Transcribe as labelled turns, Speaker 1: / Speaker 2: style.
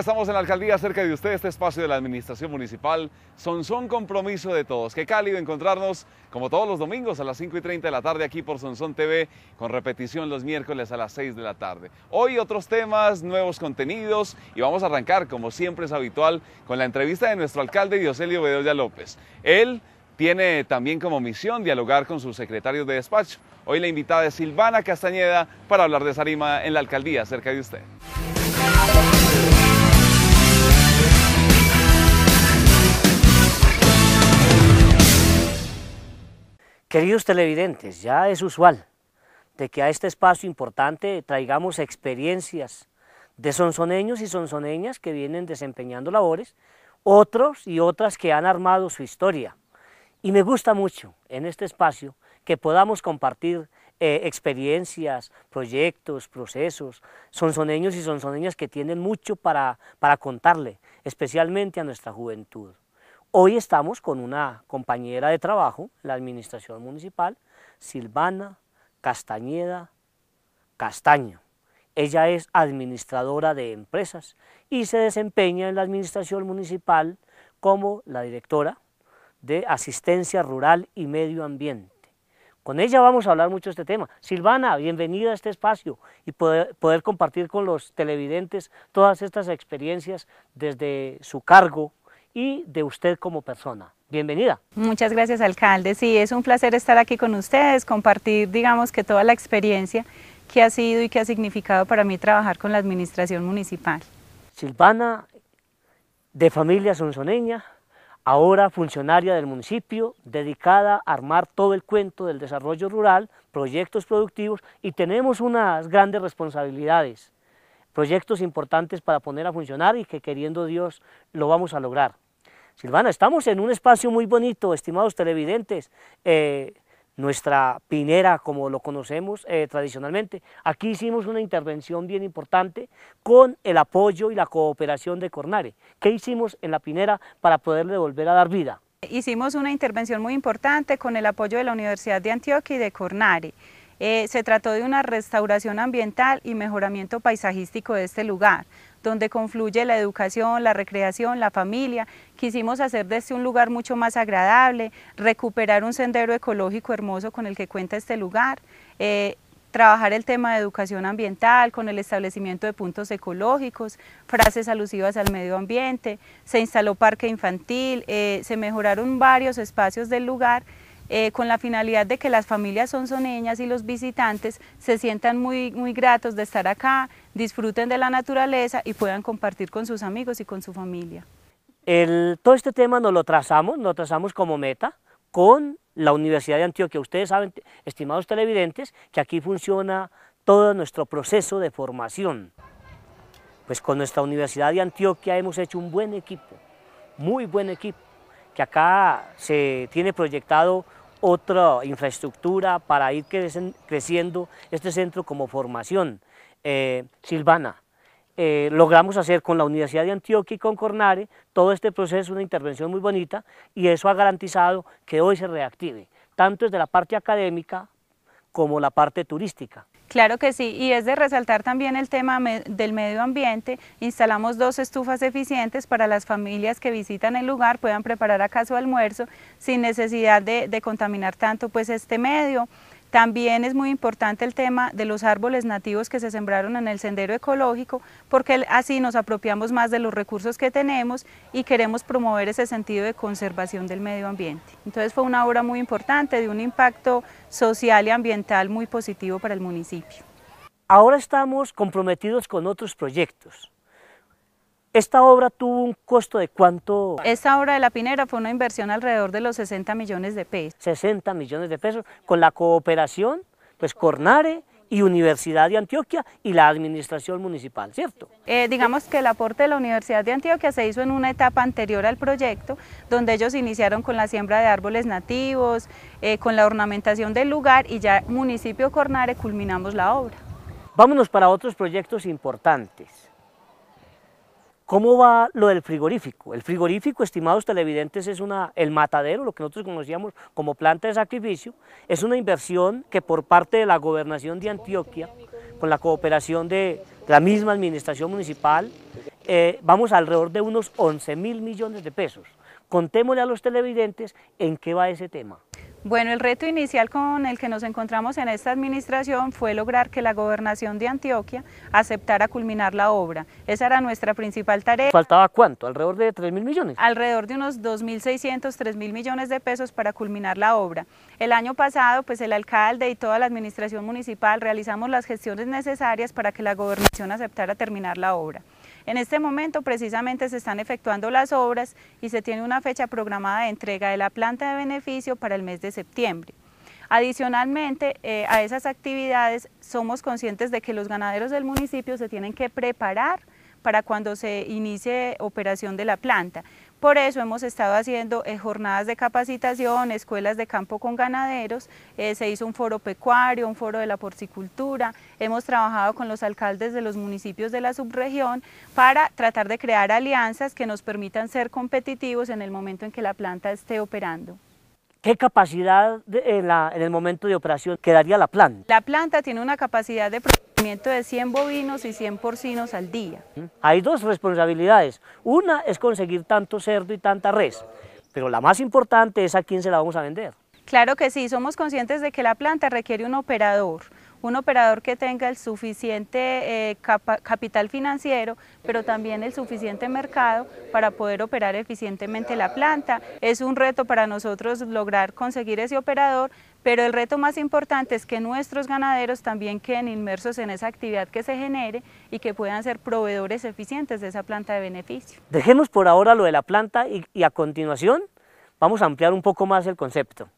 Speaker 1: estamos en la alcaldía cerca de usted, este espacio de la administración municipal. Son son compromiso de todos. Qué cálido encontrarnos como todos los domingos a las 5 y 30 de la tarde aquí por Sonsón TV, con repetición los miércoles a las 6 de la tarde. Hoy otros temas, nuevos contenidos y vamos a arrancar, como siempre es habitual, con la entrevista de nuestro alcalde Dioselio Bedoya López. Él tiene también como misión dialogar con sus secretarios de despacho. Hoy la invitada es Silvana Castañeda para hablar de Sarima en la alcaldía cerca de usted. Queridos televidentes, ya es usual de que a este espacio importante traigamos experiencias de sonsoneños y sonsoneñas que vienen desempeñando labores, otros y otras que han armado su historia. Y me gusta mucho en este espacio que podamos compartir eh, experiencias, proyectos, procesos, sonsoneños y sonsoneñas que tienen mucho para, para contarle, especialmente a nuestra juventud. Hoy estamos con una compañera de trabajo, la administración municipal, Silvana Castañeda Castaño. Ella es administradora de empresas y se desempeña en la administración municipal como la directora de asistencia rural y medio ambiente. Con ella vamos a hablar mucho de este tema. Silvana, bienvenida a este espacio y poder compartir con los televidentes todas estas experiencias desde su cargo y de usted como persona. Bienvenida.
Speaker 2: Muchas gracias, alcalde. Sí, es un placer estar aquí con ustedes, compartir, digamos, que toda la experiencia que ha sido y que ha significado para mí trabajar con la administración municipal. Silvana,
Speaker 1: de familia sonsoneña, ahora funcionaria del municipio, dedicada a armar todo el cuento del desarrollo rural, proyectos productivos y tenemos unas grandes responsabilidades, proyectos importantes para poner a funcionar y que queriendo Dios lo vamos a lograr. Silvana, estamos en un espacio muy bonito, estimados televidentes. Eh, nuestra pinera, como lo conocemos eh, tradicionalmente. Aquí hicimos una intervención bien importante con el apoyo y la cooperación
Speaker 2: de Cornare. ¿Qué hicimos en la pinera para poderle volver a dar vida? Hicimos una intervención muy importante con el apoyo de la Universidad de Antioquia y de Cornare. Eh, se trató de una restauración ambiental y mejoramiento paisajístico de este lugar donde confluye la educación, la recreación, la familia. Quisimos hacer de este un lugar mucho más agradable, recuperar un sendero ecológico hermoso con el que cuenta este lugar. Eh, trabajar el tema de educación ambiental con el establecimiento de puntos ecológicos, frases alusivas al medio ambiente, se instaló parque infantil, eh, se mejoraron varios espacios del lugar eh, con la finalidad de que las familias sonsoneñas y los visitantes se sientan muy, muy gratos de estar acá, disfruten de la naturaleza y puedan compartir con sus amigos y con su familia.
Speaker 1: El, todo este tema nos lo trazamos, nos trazamos como meta con la Universidad de Antioquia. Ustedes saben, estimados televidentes, que aquí funciona todo nuestro proceso de formación. Pues con nuestra Universidad de Antioquia hemos hecho un buen equipo, muy buen equipo, que acá se tiene proyectado otra infraestructura para ir creciendo este centro como formación eh, silvana. Eh, logramos hacer con la Universidad de Antioquia y con Cornare todo este proceso, una intervención muy bonita, y eso ha garantizado que hoy se reactive, tanto desde la parte académica como la parte turística.
Speaker 2: Claro que sí, y es de resaltar también el tema del medio ambiente. Instalamos dos estufas eficientes para las familias que visitan el lugar puedan preparar acaso almuerzo sin necesidad de, de contaminar tanto pues este medio. También es muy importante el tema de los árboles nativos que se sembraron en el sendero ecológico, porque así nos apropiamos más de los recursos que tenemos y queremos promover ese sentido de conservación del medio ambiente. Entonces fue una obra muy importante, de un impacto social y ambiental muy positivo para el municipio.
Speaker 1: Ahora estamos comprometidos con otros proyectos. Esta obra tuvo un costo de cuánto?
Speaker 2: Esta obra de La Pinera fue una inversión alrededor de los 60 millones de pesos. 60 millones de pesos con la cooperación, pues Cornare y
Speaker 1: Universidad de Antioquia y la administración municipal, ¿cierto?
Speaker 2: Eh, digamos que el aporte de la Universidad de Antioquia se hizo en una etapa anterior al proyecto, donde ellos iniciaron con la siembra de árboles nativos, eh, con la ornamentación del lugar y ya municipio Cornare culminamos la obra.
Speaker 1: Vámonos para otros proyectos importantes. ¿Cómo va lo del frigorífico? El frigorífico, estimados televidentes, es una, el matadero, lo que nosotros conocíamos como planta de sacrificio, es una inversión que por parte de la gobernación de Antioquia, con la cooperación de la misma administración municipal, eh, vamos alrededor de unos 11 mil millones de pesos. Contémosle a los televidentes en qué va ese
Speaker 2: tema. Bueno, el reto inicial con el que nos encontramos en esta administración fue lograr que la gobernación de Antioquia aceptara culminar la obra. Esa era nuestra principal tarea.
Speaker 1: ¿Faltaba cuánto? ¿Alrededor de 3 mil millones?
Speaker 2: Alrededor de unos 2.600, 3 mil millones de pesos para culminar la obra. El año pasado, pues el alcalde y toda la administración municipal realizamos las gestiones necesarias para que la gobernación aceptara terminar la obra. En este momento precisamente se están efectuando las obras y se tiene una fecha programada de entrega de la planta de beneficio para el mes de septiembre. Adicionalmente eh, a esas actividades somos conscientes de que los ganaderos del municipio se tienen que preparar para cuando se inicie operación de la planta. Por eso hemos estado haciendo eh, jornadas de capacitación, escuelas de campo con ganaderos, eh, se hizo un foro pecuario, un foro de la porcicultura, hemos trabajado con los alcaldes de los municipios de la subregión para tratar de crear alianzas que nos permitan ser competitivos en el momento en que la planta esté operando.
Speaker 1: ¿Qué capacidad en, en, el momento de operación quedaría la planta?
Speaker 2: La planta tiene una capacidad de producción de 100 bovinos y 100 porcinos al día.
Speaker 1: ¿Mm? Hay dos responsabilidades. Una es conseguir tanto cerdo y tanta res, pero la más importante es a quién se la vamos a
Speaker 2: vender. Claro que sí, somos conscientes de que la planta requiere un operador, un operador que tenga el suficiente eh, capital financiero, pero también el suficiente mercado para poder operar eficientemente la planta. Es un reto para nosotros lograr conseguir ese operador, pero el reto más importante es que nuestros ganaderos también queden inmersos en esa actividad que se genere y que puedan ser proveedores eficientes de esa planta de beneficio.
Speaker 1: Dejemos por ahora lo de la planta y, a continuación vamos a ampliar un poco más el concepto.